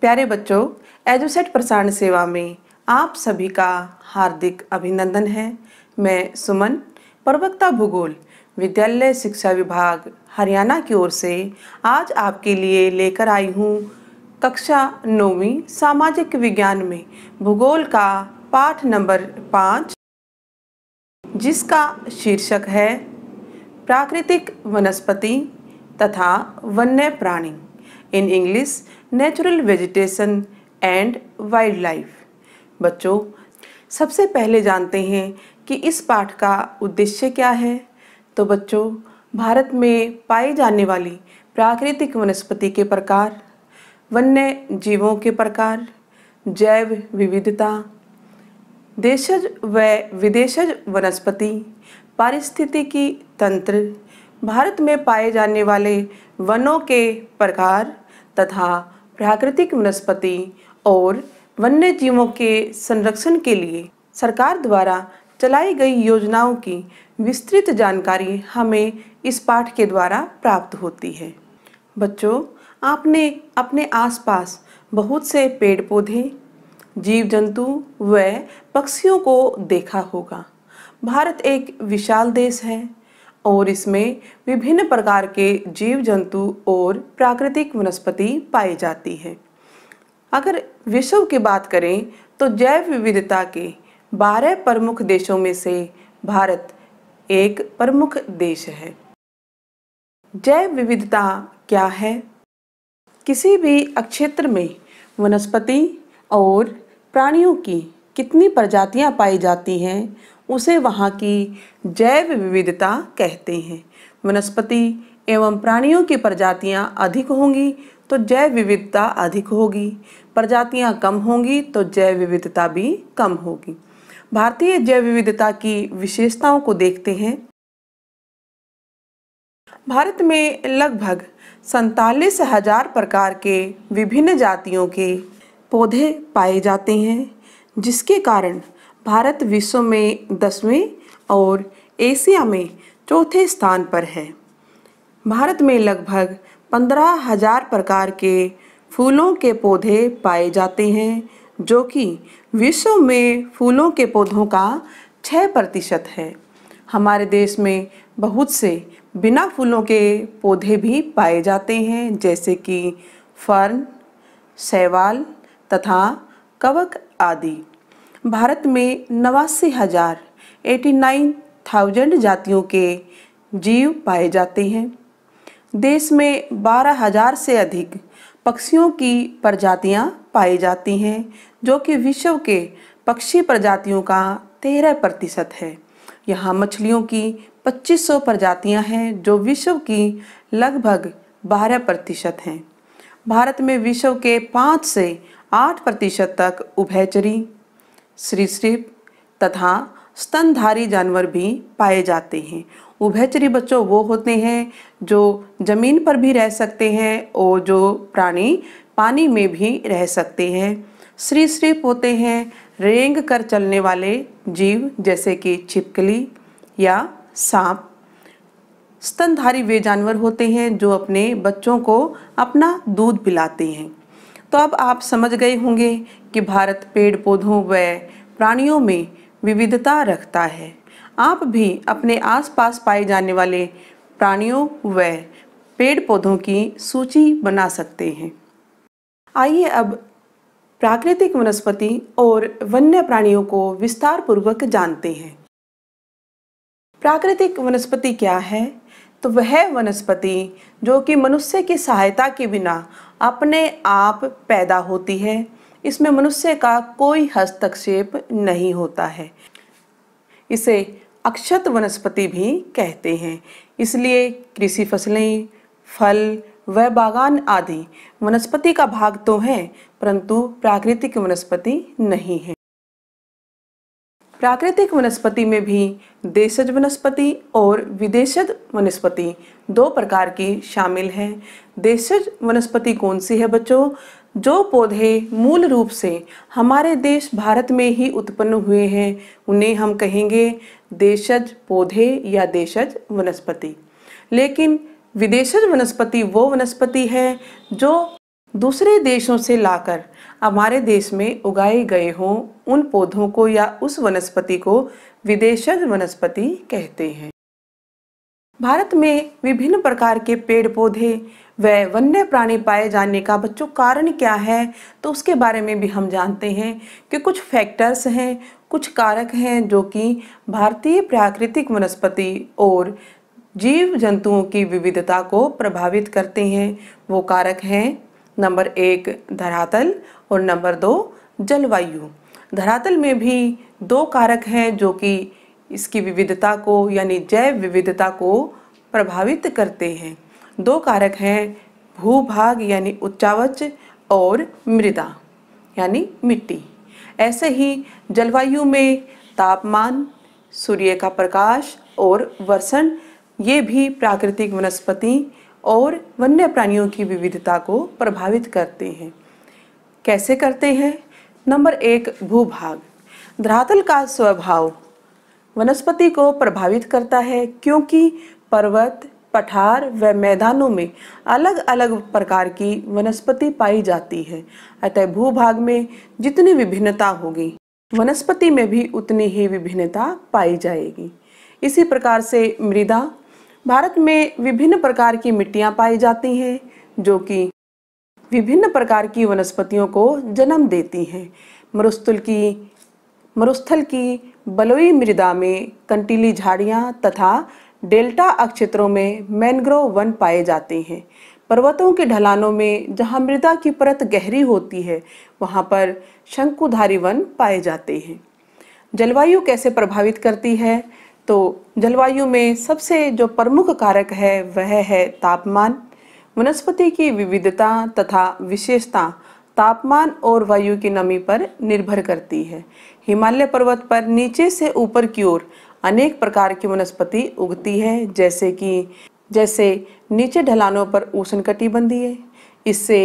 प्यारे बच्चों एजुसेट प्रसारण सेवा में आप सभी का हार्दिक अभिनंदन है मैं सुमन प्रवक्ता भूगोल विद्यालय शिक्षा विभाग हरियाणा की ओर से आज आपके लिए लेकर आई हूँ कक्षा नौवीं सामाजिक विज्ञान में भूगोल का पाठ नंबर पाँच जिसका शीर्षक है प्राकृतिक वनस्पति तथा वन्य प्राणी in English natural vegetation and wild life बच्चों सबसे पहले जानते हैं कि इस पाठ का उद्देश्य क्या है तो बच्चों भारत में पाई जाने वाली प्राकृतिक वनस्पति के प्रकार वन्य जीवों के प्रकार जैव विविधता देशज व विदेशज वनस्पति पारिस्थितिकी तंत्र भारत में पाए जाने वाले वनों के प्रकार तथा प्राकृतिक वनस्पति और वन्य जीवों के संरक्षण के लिए सरकार द्वारा चलाई गई योजनाओं की विस्तृत जानकारी हमें इस पाठ के द्वारा प्राप्त होती है बच्चों आपने अपने आसपास बहुत से पेड़ पौधे जीव जंतु व पक्षियों को देखा होगा भारत एक विशाल देश है और इसमें विभिन्न प्रकार के जीव जंतु और प्राकृतिक वनस्पति पाई जाती है अगर विश्व की बात करें तो जैव विविधता के 12 प्रमुख देशों में से भारत एक प्रमुख देश है जैव विविधता क्या है किसी भी क्षेत्र में वनस्पति और प्राणियों की कितनी प्रजातियां पाई जाती हैं उसे वहाँ की जैव विविधता कहते हैं वनस्पति एवं प्राणियों की प्रजातियाँ अधिक होंगी तो जैव विविधता अधिक होगी प्रजातियाँ कम होंगी तो जैव विविधता भी कम होगी भारतीय जैव विविधता की विशेषताओं को देखते हैं भारत में लगभग सैतालीस हजार प्रकार के विभिन्न जातियों के पौधे पाए जाते हैं जिसके कारण भारत विश्व में दसवें और एशिया में चौथे स्थान पर है भारत में लगभग पंद्रह हजार प्रकार के फूलों के पौधे पाए जाते हैं जो कि विश्व में फूलों के पौधों का छः प्रतिशत है हमारे देश में बहुत से बिना फूलों के पौधे भी पाए जाते हैं जैसे कि फर्न शैवाल तथा कवक आदि भारत में नवासी हज़ार एटी नाइन थाउजेंड जातियों के जीव पाए जाते हैं देश में बारह हज़ार से अधिक पक्षियों की प्रजातियां पाई जाती हैं जो कि विश्व के पक्षी प्रजातियों का तेरह प्रतिशत है यहाँ मछलियों की 2500 प्रजातियां हैं जो विश्व की लगभग 12 प्रतिशत हैं भारत में विश्व के 5 से 8 प्रतिशत तक उभयचरी सरीसृप तथा स्तनधारी जानवर भी पाए जाते हैं उभयचरी बच्चों वो होते हैं जो ज़मीन पर भी रह सकते हैं और जो प्राणी पानी में भी रह सकते हैं सरीसृप होते हैं रेंग कर चलने वाले जीव जैसे कि छिपकली या सांप स्तनधारी वे जानवर होते हैं जो अपने बच्चों को अपना दूध पिलाते हैं तो अब आप समझ गए होंगे कि भारत पेड़ पौधों व प्राणियों में विविधता रखता है आप भी अपने आसपास पाए जाने वाले प्राणियों व पेड़ पौधों की सूची बना सकते हैं आइए अब प्राकृतिक वनस्पति और वन्य प्राणियों को विस्तार पूर्वक जानते हैं प्राकृतिक वनस्पति क्या है तो वह वनस्पति जो कि मनुष्य की सहायता के बिना अपने आप पैदा होती है इसमें मनुष्य का कोई हस्तक्षेप नहीं होता है इसे अक्षत वनस्पति भी कहते हैं इसलिए कृषि फसलें फल व बागान आदि वनस्पति का भाग तो है परंतु प्राकृतिक वनस्पति नहीं है प्राकृतिक वनस्पति में भी देशज वनस्पति और विदेशज वनस्पति दो प्रकार की शामिल हैं देशज वनस्पति कौन सी है बच्चों जो पौधे मूल रूप से हमारे देश भारत में ही उत्पन्न हुए हैं उन्हें हम कहेंगे देशज पौधे या देशज वनस्पति लेकिन विदेशज वनस्पति वो वनस्पति है जो दूसरे देशों से लाकर हमारे देश में उगाए गए हों उन पौधों को या उस वनस्पति को विदेशज वनस्पति कहते हैं भारत में विभिन्न प्रकार के पेड़ पौधे व वन्य प्राणी पाए जाने का बच्चों कारण क्या है तो उसके बारे में भी हम जानते हैं कि कुछ फैक्टर्स हैं कुछ कारक हैं जो कि भारतीय प्राकृतिक वनस्पति और जीव जंतुओं की विविधता को प्रभावित करते हैं वो कारक हैं नंबर एक धरातल और नंबर दो जलवायु धरातल में भी दो कारक हैं जो कि इसकी विविधता को यानी जैव विविधता को प्रभावित करते हैं दो कारक हैं भूभाग यानी उच्चावच और मृदा यानी मिट्टी ऐसे ही जलवायु में तापमान सूर्य का प्रकाश और वर्षण ये भी प्राकृतिक वनस्पति और वन्य प्राणियों की विविधता को प्रभावित करते हैं कैसे करते हैं नंबर एक भूभाग धरातल का स्वभाव वनस्पति को प्रभावित करता है क्योंकि पर्वत पठार व मैदानों में अलग अलग प्रकार की वनस्पति पाई जाती है अतः भूभाग में जितनी विभिन्नता होगी वनस्पति में भी उतनी ही विभिन्नता पाई जाएगी इसी प्रकार से मृदा भारत में विभिन्न प्रकार की मिट्टियाँ पाई जाती हैं जो कि विभिन्न प्रकार की वनस्पतियों को जन्म देती हैं मरुस्थल की मरुस्थल की बलोई मृदा में कंटीली झाड़ियाँ तथा डेल्टा अक्षेत्रों में मैनग्रोव वन पाए जाते हैं पर्वतों के ढलानों में जहाँ मृदा की परत गहरी होती है वहाँ पर शंकुधारी वन पाए जाते हैं जलवायु कैसे प्रभावित करती है तो जलवायु में सबसे जो प्रमुख कारक है वह है तापमान वनस्पति की विविधता तथा विशेषता तापमान और वायु की नमी पर निर्भर करती है हिमालय पर्वत पर नीचे से ऊपर की ओर अनेक प्रकार की वनस्पति उगती है जैसे कि जैसे नीचे ढलानों पर उष्ण कटिबंधीय इससे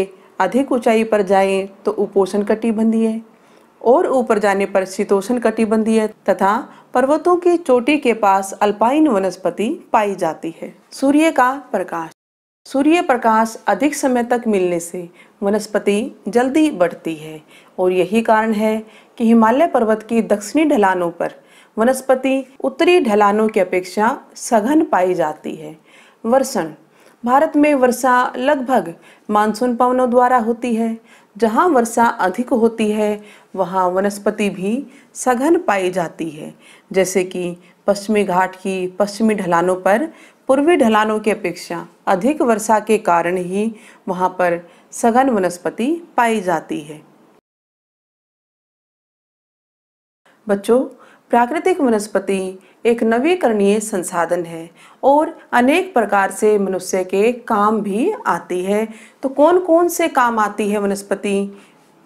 अधिक ऊंचाई पर जाएं तो उपोषण कटिबंधीय और ऊपर जाने पर शीतोषण कटिबंधीय तथा पर्वतों की चोटी के पास अल्पाइन वनस्पति पाई जाती है सूर्य का प्रकाश सूर्य प्रकाश अधिक समय तक मिलने से वनस्पति जल्दी बढ़ती है और यही कारण है कि हिमालय पर्वत की दक्षिणी ढलानों पर वनस्पति उत्तरी ढलानों की अपेक्षा सघन पाई जाती है वर्षण भारत में वर्षा लगभग मानसून पवनों द्वारा होती है जहाँ वर्षा अधिक होती है वहाँ वनस्पति भी सघन पाई जाती है जैसे कि पश्चिमी घाट की पश्चिमी ढलानों पर पूर्वी ढलानों की अपेक्षा अधिक वर्षा के कारण ही वहाँ पर सघन वनस्पति पाई जाती है बच्चों प्राकृतिक वनस्पति एक नवीकरणीय संसाधन है और अनेक प्रकार से मनुष्य के काम भी आती है तो कौन कौन से काम आती है वनस्पति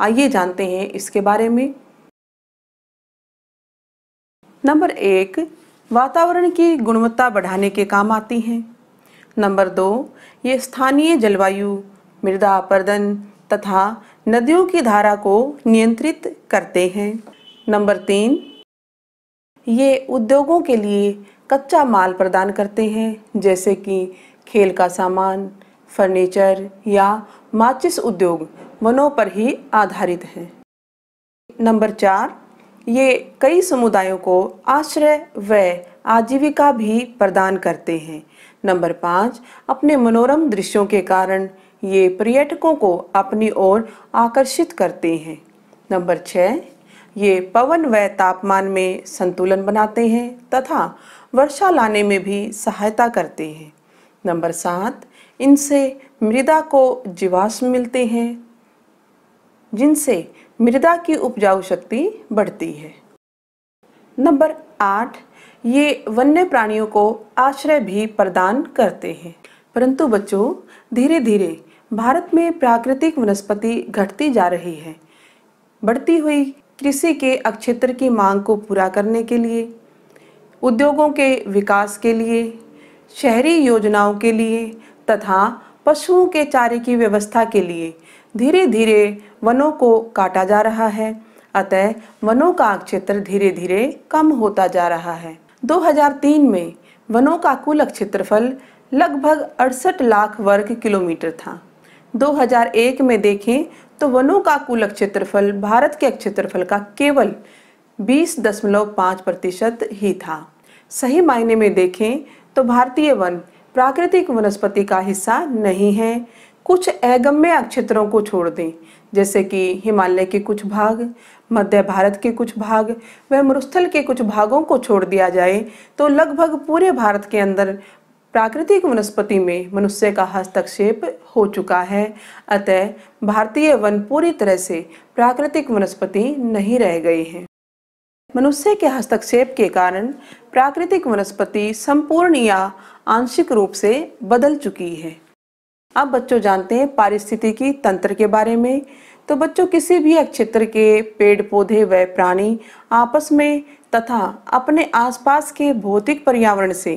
आइए जानते हैं इसके बारे में नंबर एक वातावरण की गुणवत्ता बढ़ाने के काम आती हैं नंबर दो ये स्थानीय जलवायु मृदा अपरदन तथा नदियों की धारा को नियंत्रित करते हैं नंबर तीन ये उद्योगों के लिए कच्चा माल प्रदान करते हैं जैसे कि खेल का सामान फर्नीचर या माचिस उद्योग वनों पर ही आधारित हैं नंबर चार ये कई समुदायों को आश्रय व आजीविका भी प्रदान करते हैं नंबर पाँच अपने मनोरम दृश्यों के कारण ये पर्यटकों को अपनी ओर आकर्षित करते हैं नंबर छः ये पवन व तापमान में संतुलन बनाते हैं तथा वर्षा लाने में भी सहायता करते हैं नंबर सात इनसे मृदा को जीवाश्म मिलते हैं जिनसे मृदा की उपजाऊ शक्ति बढ़ती है नंबर आठ ये वन्य प्राणियों को आश्रय भी प्रदान करते हैं परंतु बच्चों धीरे धीरे भारत में प्राकृतिक वनस्पति घटती जा रही है बढ़ती हुई कृषि के अक्षेत्र की मांग को पूरा करने के लिए उद्योगों के विकास के लिए शहरी योजनाओं के लिए तथा पशुओं के चारे की व्यवस्था के लिए धीरे धीरे वनों को काटा जा रहा है अतः वनों का क्षेत्र धीरे धीरे कम होता जा रहा है 2003 में वनों का कुल क्षेत्रफल लगभग अड़सठ लाख वर्ग किलोमीटर था 2001 में देखें तो वनों का कुल क्षेत्रफल भारत के क्षेत्रफल का केवल 20.5 प्रतिशत ही था सही मायने में देखें तो भारतीय वन प्राकृतिक वनस्पति का हिस्सा नहीं है कुछ अगम्य क्षेत्रों को छोड़ दें जैसे कि हिमालय के कुछ भाग मध्य भारत के कुछ भाग व मरुस्थल के कुछ भागों को छोड़ दिया जाए तो लगभग पूरे भारत के अंदर प्राकृतिक वनस्पति में मनुष्य का हस्तक्षेप हो चुका है अतः भारतीय वन पूरी तरह से प्राकृतिक वनस्पति नहीं रह गए हैं मनुष्य के हस्तक्षेप के कारण प्राकृतिक वनस्पति संपूर्ण या आंशिक रूप से बदल चुकी है अब बच्चों जानते हैं पारिस्थितिकी तंत्र के बारे में तो बच्चों किसी भी क्षेत्र के पेड़ पौधे व प्राणी आपस में तथा अपने आसपास के भौतिक पर्यावरण से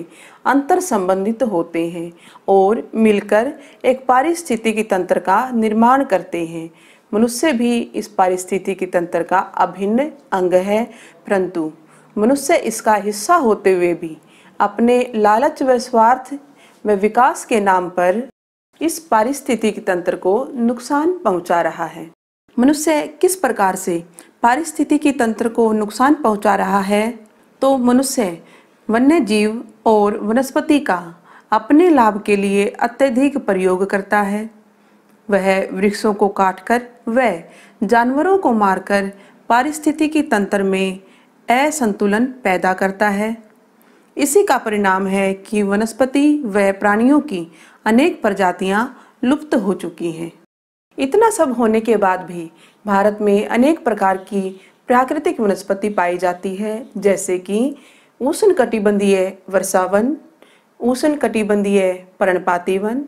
अंतर संबंधित होते हैं और मिलकर एक पारिस्थितिकी तंत्र का निर्माण करते हैं मनुष्य भी इस पारिस्थितिकी तंत्र का अभिन्न अंग है परंतु मनुष्य इसका हिस्सा होते हुए भी अपने लालच व स्वार्थ व विकास के नाम पर इस पारिस्थितिकी तंत्र को नुकसान पहुंचा रहा है मनुष्य किस प्रकार से पारिस्थितिकी तंत्र को नुकसान पहुंचा रहा है तो मनुष्य वन्य जीव और वनस्पति का अपने लाभ के लिए अत्यधिक प्रयोग करता है वह वृक्षों को काटकर व जानवरों को मारकर पारिस्थितिकी तंत्र में असंतुलन पैदा करता है इसी का परिणाम है कि वनस्पति व प्राणियों की अनेक प्रजातियां लुप्त हो चुकी हैं इतना सब होने के बाद भी भारत में अनेक प्रकार की प्राकृतिक वनस्पति पाई जाती है जैसे कि उष्ण कटिबंधीय वर्षावन उष्ण कटिबंधीय पर्णपाती वन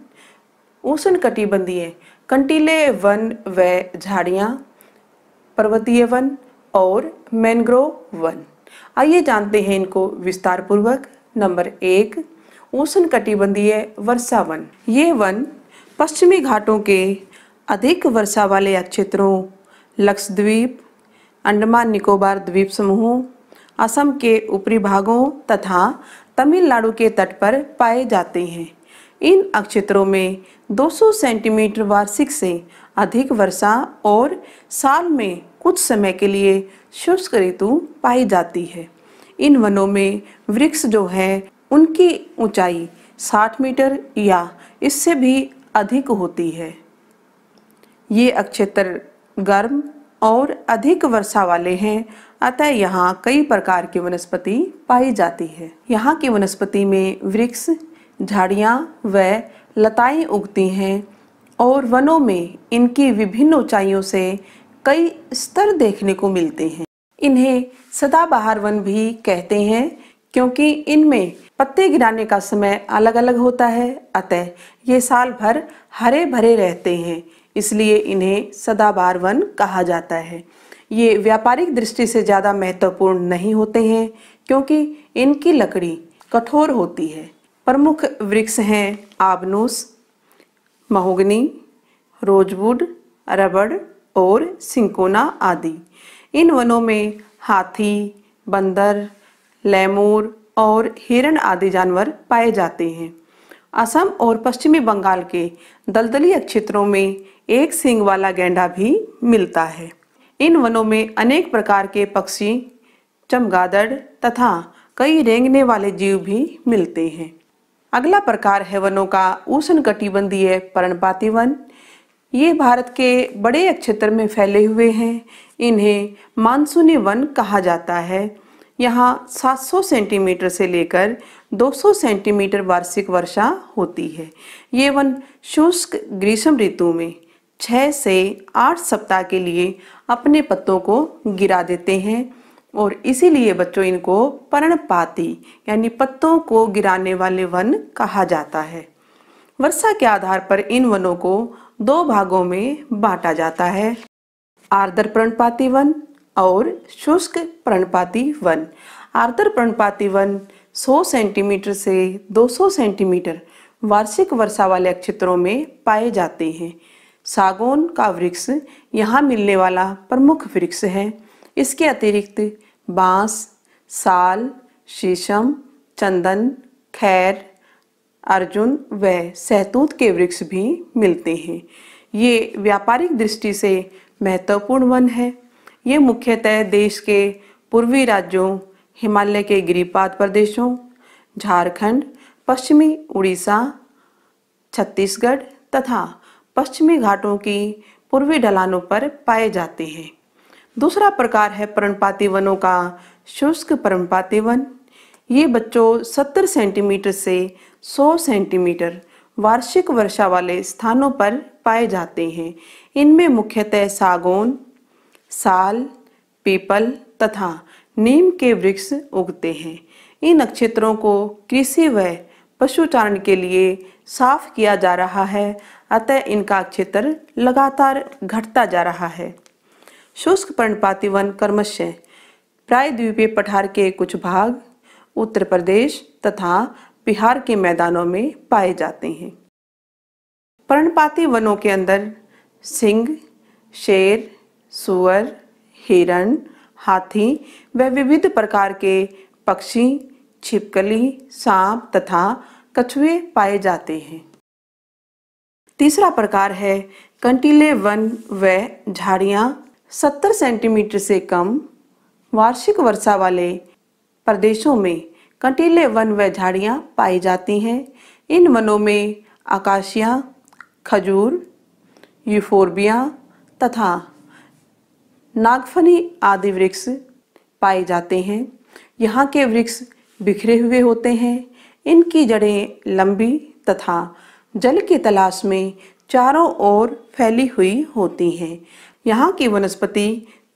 उष्ण कटिबंधीय कंटीले वन व झाड़ियाँ पर्वतीय वन और मैनग्रोव वन आइए जानते हैं इनको विस्तार पूर्वक नंबर एक उष्ण कटिबंधीय वर्षा वन ये वन पश्चिमी घाटों के अधिक वर्षा वाले क्षेत्रों लक्षद्वीप अंडमान निकोबार द्वीप समूहों असम के ऊपरी भागों तथा तमिलनाडु के तट पर पाए जाते हैं इन अक्षेत्रों में 200 सेंटीमीटर वार्षिक से अधिक वर्षा और साल में कुछ समय के लिए शुष्क ऋतु पाई जाती है इन वनों में वृक्ष जो है उनकी ऊंचाई 60 मीटर या इससे भी अधिक होती है ये अक्षेत्र गर्म और अधिक वर्षा वाले हैं अतः यहाँ कई प्रकार की वनस्पति पाई जाती है यहाँ की वनस्पति में वृक्ष झाड़ियाँ व लताएं उगती हैं और वनों में इनकी विभिन्न ऊंचाइयों से कई स्तर देखने को मिलते हैं इन्हें सदाबहार वन भी कहते हैं क्योंकि इनमें पत्ते गिराने का समय अलग अलग होता है अतः ये साल भर हरे भरे रहते हैं इसलिए इन्हें सदाबार वन कहा जाता है ये व्यापारिक दृष्टि से ज़्यादा महत्वपूर्ण नहीं होते हैं क्योंकि इनकी लकड़ी कठोर होती है प्रमुख वृक्ष हैं आबनूस महोगनी रोजवुड रबड़ और सिंकोना आदि इन वनों में हाथी बंदर लेमूर और हिरण आदि जानवर पाए जाते हैं असम और पश्चिमी बंगाल के दलदली क्षेत्रों में एक सिंग वाला गेंडा भी मिलता है इन वनों में अनेक प्रकार के पक्षी चमगादड़ तथा कई रेंगने वाले जीव भी मिलते हैं अगला प्रकार है वनों का उष्ण कटिबंधीय पर्णपाती वन ये भारत के बड़े क्षेत्र में फैले हुए हैं इन्हें मानसूनी वन कहा जाता है यहाँ 700 सेंटीमीटर से लेकर 200 सेंटीमीटर वार्षिक वर्षा होती है ये वन शुष्क ग्रीष्म ऋतु में छः से आठ सप्ताह के लिए अपने पत्तों को गिरा देते हैं और इसीलिए बच्चों इनको पर्णपाती यानी पत्तों को गिराने वाले वन कहा जाता है वर्षा के आधार पर इन वनों को दो भागों में बांटा जाता है आर्द्र प्रणपाती वन और शुष्क प्रणपाती वन आर्द्र प्रणपाती वन 100 सेंटीमीटर से 200 सेंटीमीटर वार्षिक वर्षा वाले क्षेत्रों में पाए जाते हैं सागौन का वृक्ष यहाँ मिलने वाला प्रमुख वृक्ष है इसके अतिरिक्त बांस साल शीशम चंदन खैर अर्जुन व सहतूत के वृक्ष भी मिलते हैं ये व्यापारिक दृष्टि से महत्वपूर्ण वन है ये मुख्यतः देश के पूर्वी राज्यों हिमालय के गिरिपात प्रदेशों झारखंड पश्चिमी उड़ीसा छत्तीसगढ़ तथा पश्चिमी घाटों की पूर्वी ढलानों पर पाए जाते हैं दूसरा प्रकार है पर्णपाती वनों का शुष्क पर्णपाती वन ये बच्चों 70 सेंटीमीटर से 100 सेंटीमीटर वार्षिक वर्षा वाले स्थानों पर पाए जाते हैं इनमें मुख्यतः सागौन साल पीपल तथा नीम के वृक्ष उगते हैं इन नक्षत्रों को कृषि व पशुचारण के लिए साफ किया जा रहा है अतः इनका क्षेत्र लगातार घटता जा रहा है शुष्क पर्णपाती वन क्रमश प्रायद्वीपीय पठार के कुछ भाग उत्तर प्रदेश तथा बिहार के मैदानों में पाए जाते हैं पर्णपाती वनों के अंदर सिंह शेर सुअर हिरण हाथी व विविध प्रकार के पक्षी छिपकली सांप तथा कछुए पाए जाते हैं तीसरा प्रकार है कंटीले वन व झाड़ियाँ सत्तर सेंटीमीटर से कम वार्षिक वर्षा वाले प्रदेशों में कंटीले वन व झाड़ियाँ पाई जाती हैं इन वनों में आकाशिया खजूर यूफोर्बिया तथा नागफनी आदि वृक्ष पाए जाते हैं यहाँ के वृक्ष बिखरे हुए होते हैं इनकी जड़ें लंबी तथा जल की तलाश में चारों ओर फैली हुई होती हैं यहाँ की वनस्पति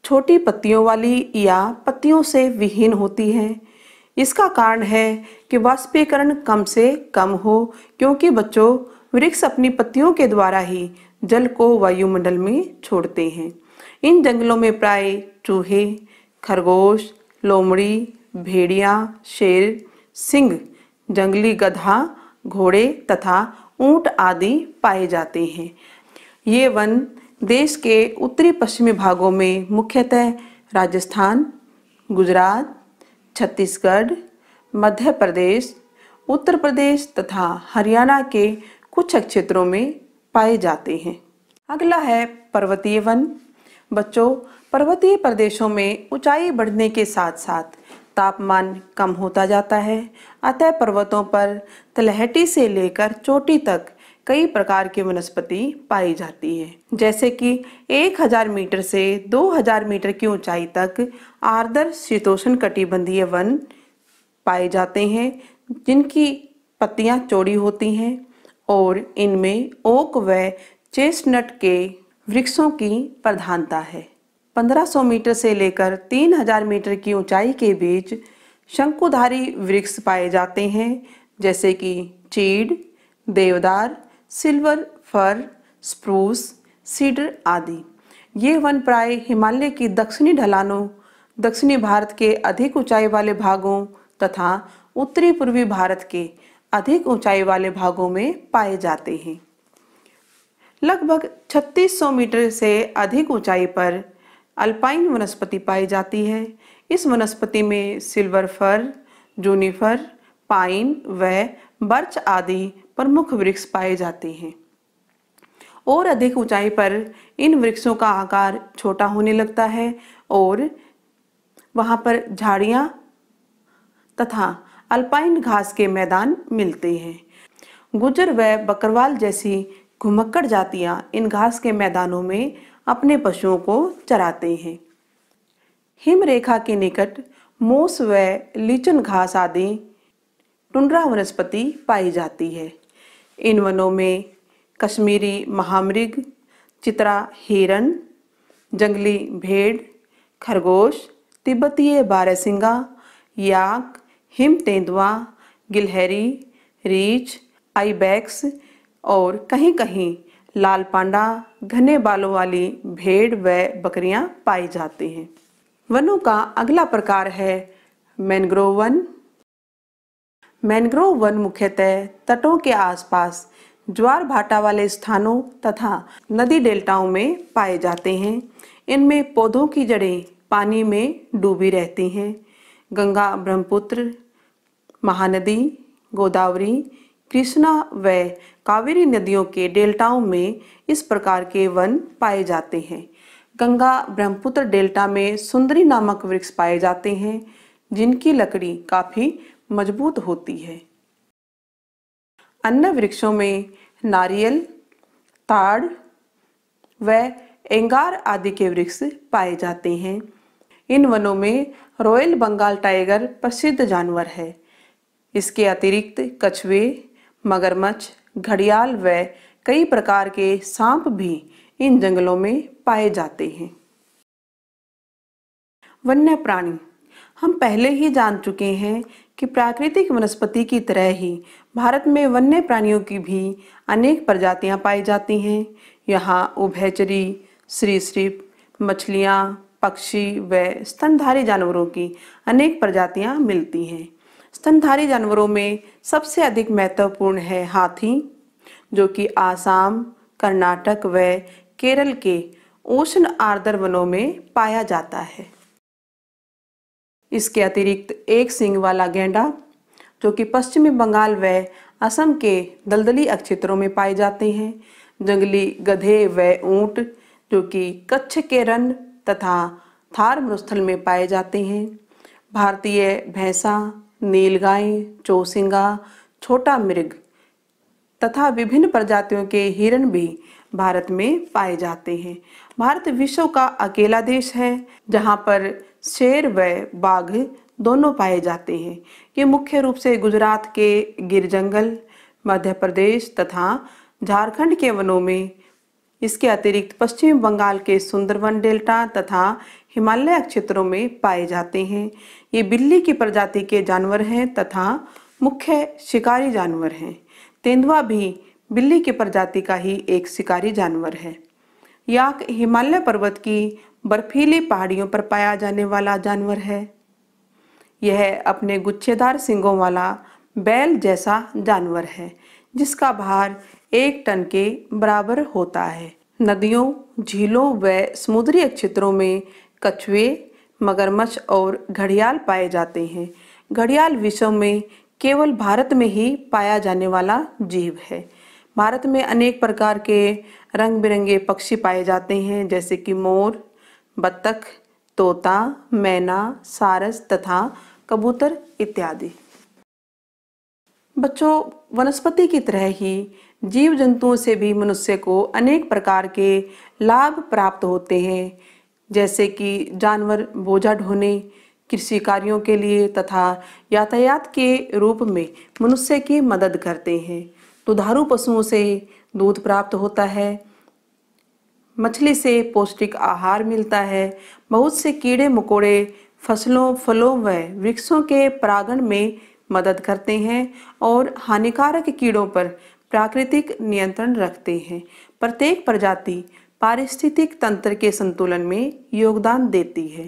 छोटी पत्तियों वाली या पत्तियों से विहीन होती है इसका कारण है कि वाष्पीकरण कम से कम हो क्योंकि बच्चों वृक्ष अपनी पत्तियों के द्वारा ही जल को वायुमंडल में छोड़ते हैं इन जंगलों में प्राय चूहे खरगोश लोमड़ी भेड़िया शेर सिंह जंगली गधा घोड़े तथा ऊंट आदि पाए जाते हैं ये वन देश के उत्तरी पश्चिमी भागों में मुख्यतः राजस्थान गुजरात छत्तीसगढ़ मध्य प्रदेश उत्तर प्रदेश तथा हरियाणा के कुछ क्षेत्रों में पाए जाते हैं अगला है पर्वतीय वन बच्चों पर्वतीय प्रदेशों में ऊंचाई बढ़ने के साथ साथ तापमान कम होता जाता है अतः पर्वतों पर तलहटी से लेकर चोटी तक कई प्रकार की वनस्पति पाई जाती है जैसे कि 1000 मीटर से 2000 मीटर की ऊंचाई तक आर्द्र शीतोषण कटिबंधीय वन पाए जाते हैं जिनकी पत्तियां चौड़ी होती हैं और इनमें ओक व चेस्टनट के वृक्षों की प्रधानता है 1500 मीटर से लेकर 3000 मीटर की ऊंचाई के बीच शंकुधारी वृक्ष पाए जाते हैं जैसे कि चीड़ देवदार सिल्वर फर स्प्रूस सीडर आदि ये वन प्राय हिमालय की दक्षिणी ढलानों दक्षिणी भारत के अधिक ऊंचाई वाले भागों तथा उत्तरी पूर्वी भारत के अधिक ऊंचाई वाले भागों में पाए जाते हैं लगभग 3600 मीटर से अधिक ऊंचाई पर अल्पाइन वनस्पति पाई जाती है इस वनस्पति में सिल्वर फर जूनिफर पाइन व बर्च आदि प्रमुख वृक्ष पाए जाते हैं और अधिक ऊंचाई पर इन वृक्षों का आकार छोटा होने लगता है और वहाँ पर झाड़ियाँ तथा अल्पाइन घास के मैदान मिलते हैं गुजर व बकरवाल जैसी घुमक्कड़ जातियाँ इन घास के मैदानों में अपने पशुओं को चराते हैं हिमरेखा के निकट मोस व लीचन घास आदि टुंड्रा वनस्पति पाई जाती है इन वनों में कश्मीरी महामृग चित्रा हिरण जंगली भेड़ खरगोश तिब्बतीय बारहसिंगा याक हिम तेंदुआ गिलहरी रीछ आईबैक्स और कहीं कहीं लाल पांडा घने बालों वाली भेड़ व बकरियां पाई जाती हैं वनों का अगला प्रकार है मैनग्रोव वन मैनग्रोव वन मुख्यतः तटों के आसपास ज्वार भाटा वाले स्थानों तथा नदी डेल्टाओं में पाए जाते हैं इनमें पौधों की जड़ें पानी में डूबी रहती हैं गंगा ब्रह्मपुत्र महानदी गोदावरी कृष्णा व कावेरी नदियों के डेल्टाओं में इस प्रकार के वन पाए जाते हैं गंगा ब्रह्मपुत्र डेल्टा में सुंदरी नामक वृक्ष पाए जाते हैं जिनकी लकड़ी काफ़ी मजबूत होती है अन्य वृक्षों में नारियल ताड़ व एंगार आदि के वृक्ष पाए जाते हैं इन वनों में रॉयल बंगाल टाइगर प्रसिद्ध जानवर है इसके अतिरिक्त कछुए मगरमच्छ घड़ियाल व कई प्रकार के सांप भी इन जंगलों में पाए जाते हैं वन्य प्राणी हम पहले ही जान चुके हैं कि प्राकृतिक वनस्पति की तरह ही भारत में वन्य प्राणियों की भी अनेक प्रजातियां पाई जाती हैं यहाँ उभयचरी श्रीसृप मछलियाँ पक्षी व स्तनधारी जानवरों की अनेक प्रजातियां मिलती हैं स्तनधारी जानवरों में सबसे अधिक महत्वपूर्ण है हाथी जो कि आसाम कर्नाटक व केरल के ऊष्ण आर्द्र वनों में पाया जाता है इसके अतिरिक्त एक सिंग वाला गेंडा जो कि पश्चिमी बंगाल व असम के दलदली क्षेत्रों में पाए जाते हैं जंगली गधे व ऊंट जो कि कच्छ के रन तथा थार मरुस्थल में पाए जाते हैं भारतीय भैंसा नीलगाय चौसिंगा छोटा मृग तथा विभिन्न प्रजातियों के हिरण भी भारत में पाए जाते हैं भारत विश्व का अकेला देश है जहाँ पर शेर व बाघ दोनों पाए जाते हैं ये मुख्य रूप से गुजरात के गिर जंगल मध्य प्रदेश तथा झारखंड के वनों में इसके अतिरिक्त पश्चिम बंगाल के सुंदरवन डेल्टा तथा हिमालय क्षेत्रों में पाए जाते हैं ये बिल्ली की प्रजाति के जानवर हैं तथा मुख्य शिकारी जानवर हैं तेंदुआ भी बिल्ली की प्रजाति का ही एक शिकारी जानवर है याक हिमालय पर्वत की बर्फीली पहाड़ियों पर पाया जाने वाला जानवर है यह अपने गुच्छेदार सिंगों वाला बैल जैसा जानवर है जिसका भार एक टन के बराबर होता है नदियों झीलों व समुद्री क्षेत्रों में कछुए मगरमच्छ और घड़ियाल पाए जाते हैं घड़ियाल विश्व में केवल भारत में ही पाया जाने वाला जीव है भारत में अनेक प्रकार के रंग बिरंगे पक्षी पाए जाते हैं जैसे कि मोर बत्तख तोता मैना सारस तथा कबूतर इत्यादि बच्चों वनस्पति की तरह ही जीव जंतुओं से भी मनुष्य को अनेक प्रकार के लाभ प्राप्त होते हैं जैसे कि जानवर बोझा ढोने कृषि कार्यों के लिए तथा यातायात के रूप में मनुष्य की मदद करते हैं दुधारू पशुओं से दूध प्राप्त होता है मछली से पौष्टिक आहार मिलता है बहुत से कीड़े मकोड़े फसलों फलों व वृक्षों के परागण में मदद करते हैं और हानिकारक कीड़ों पर प्राकृतिक नियंत्रण रखते हैं प्रत्येक प्रजाति पारिस्थितिक तंत्र के संतुलन में योगदान देती है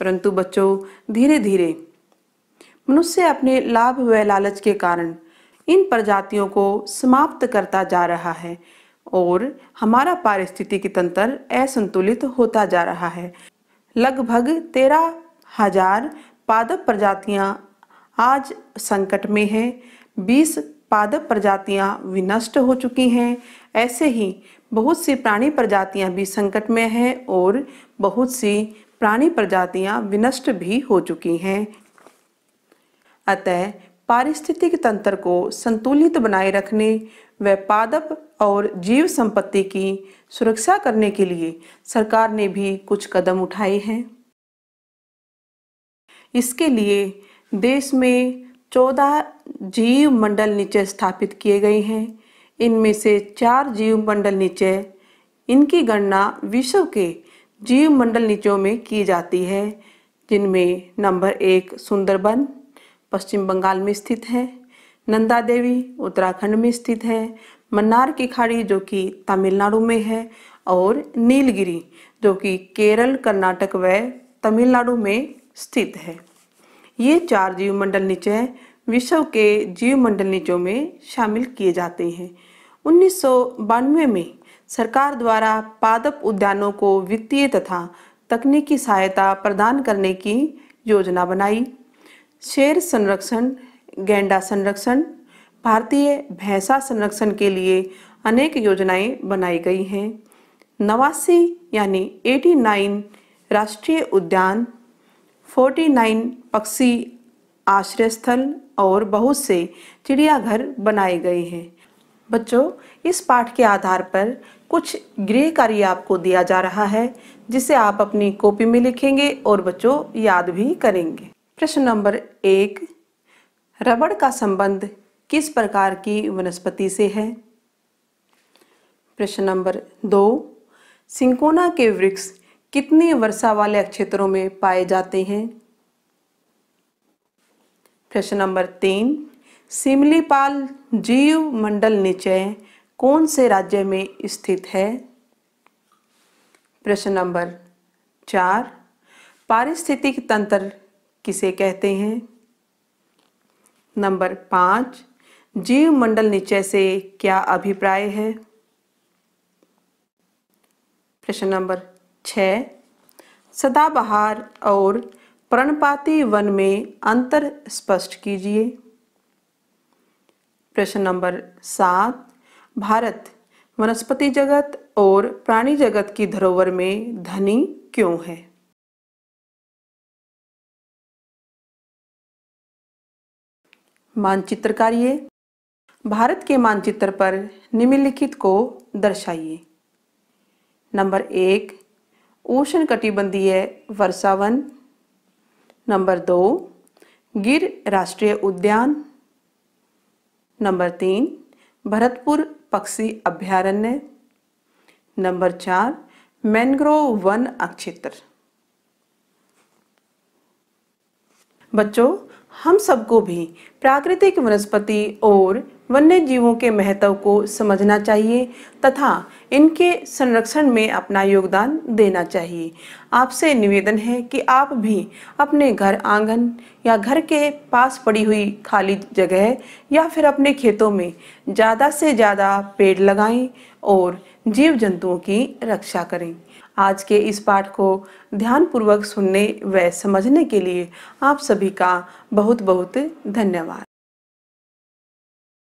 परंतु बच्चों धीरे धीरे मनुष्य अपने लाभ व लालच के कारण इन प्रजातियों को समाप्त करता जा रहा है और हमारा पारिस्थितिक तंत्र असंतुलित होता जा रहा है लगभग तेरह हजार पादप प्रजातियां आज संकट में हैं बीस पादप प्रजातियां विनष्ट हो चुकी हैं ऐसे ही बहुत सी प्राणी प्रजातियां भी संकट में हैं और बहुत सी प्राणी प्रजातियां विनष्ट भी हो चुकी हैं अतः पारिस्थितिक तंत्र को संतुलित बनाए रखने व पादप और जीव संपत्ति की सुरक्षा करने के लिए सरकार ने भी कुछ कदम उठाए हैं इसके लिए देश में चौदह जीव मंडल नीचे स्थापित किए गए हैं इनमें से चार जीव मंडल नीचे इनकी गणना विश्व के जीव मंडल नीचों में की जाती है जिनमें नंबर एक सुंदरबन पश्चिम बंगाल में स्थित है नंदा देवी उत्तराखंड में स्थित है मन्नार की खाड़ी जो कि तमिलनाडु में है और नीलगिरी जो कि केरल कर्नाटक व तमिलनाडु में स्थित है ये चार जीवमंडल नीचे विश्व के जीवमंडल नीचों में शामिल किए जाते हैं उन्नीस में सरकार द्वारा पादप उद्यानों को वित्तीय तथा तकनीकी सहायता प्रदान करने की योजना बनाई शेर संरक्षण गेंडा संरक्षण भारतीय भैंसा संरक्षण के लिए अनेक योजनाएं बनाई गई हैं नवासी यानी 89 राष्ट्रीय उद्यान 49 पक्षी आश्रय स्थल और बहुत से चिड़ियाघर बनाए गए हैं बच्चों इस पाठ के आधार पर कुछ गृह कार्य आपको दिया जा रहा है जिसे आप अपनी कॉपी में लिखेंगे और बच्चों याद भी करेंगे प्रश्न नंबर एक रबड़ का संबंध किस प्रकार की वनस्पति से है प्रश्न नंबर दो सिंकोना के वृक्ष कितने वर्षा वाले क्षेत्रों में पाए जाते हैं प्रश्न नंबर तीन सिमलीपाल जीव मंडल निचय कौन से राज्य में स्थित है प्रश्न नंबर चार पारिस्थितिक तंत्र किसे कहते हैं नंबर पाँच जीव मंडल निचय से क्या अभिप्राय है प्रश्न नंबर छ सदाबहार और प्रणपाती वन में अंतर स्पष्ट कीजिए प्रश्न नंबर सात भारत वनस्पति जगत और प्राणी जगत की धरोवर में धनी क्यों है मानचित्र कार्य भारत के मानचित्र पर निम्नलिखित को दर्शाइए नंबर एक उष्ण कटिबंधीय वर्षा वन नंबर दो गिर राष्ट्रीय उद्यान नंबर तीन भरतपुर पक्षी अभ्यारण्य नंबर चार मैनग्रोव वन अक्षेत्र बच्चों हम सबको भी प्राकृतिक वनस्पति और वन्य जीवों के महत्व को समझना चाहिए तथा इनके संरक्षण में अपना योगदान देना चाहिए आपसे निवेदन है कि आप भी अपने घर आंगन या घर के पास पड़ी हुई खाली जगह या फिर अपने खेतों में ज़्यादा से ज़्यादा पेड़ लगाएं और जीव जंतुओं की रक्षा करें आज के इस पाठ को ध्यानपूर्वक सुनने व समझने के लिए आप सभी का बहुत बहुत धन्यवाद